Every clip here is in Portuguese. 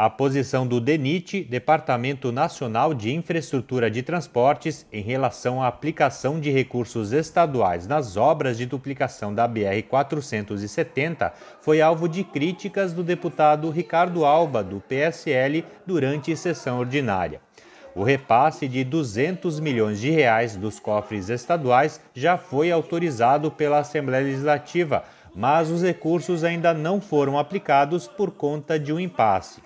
A posição do DENIT, Departamento Nacional de Infraestrutura de Transportes, em relação à aplicação de recursos estaduais nas obras de duplicação da BR-470, foi alvo de críticas do deputado Ricardo Alba, do PSL, durante sessão ordinária. O repasse de 200 milhões de reais dos cofres estaduais já foi autorizado pela Assembleia Legislativa, mas os recursos ainda não foram aplicados por conta de um impasse.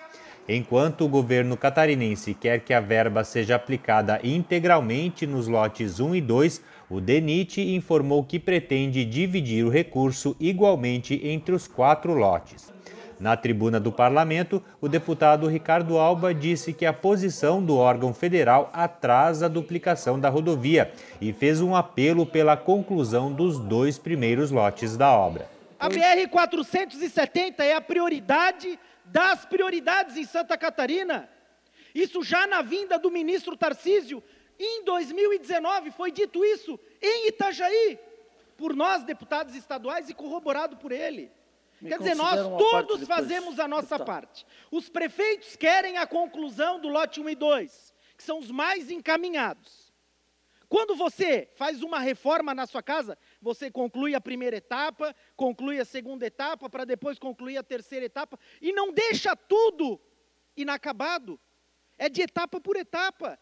Enquanto o governo catarinense quer que a verba seja aplicada integralmente nos lotes 1 e 2, o DENIT informou que pretende dividir o recurso igualmente entre os quatro lotes. Na tribuna do parlamento, o deputado Ricardo Alba disse que a posição do órgão federal atrasa a duplicação da rodovia e fez um apelo pela conclusão dos dois primeiros lotes da obra. A BR-470 é a prioridade das prioridades em Santa Catarina. Isso já na vinda do ministro Tarcísio, em 2019, foi dito isso em Itajaí, por nós deputados estaduais e corroborado por ele. Quer dizer, nós todos fazemos a nossa deputado. Tá. parte. Os prefeitos querem a conclusão do lote 1 e 2, que são os mais encaminhados. Quando você faz uma reforma na sua casa, você conclui a primeira etapa, conclui a segunda etapa, para depois concluir a terceira etapa, e não deixa tudo inacabado. É de etapa por etapa.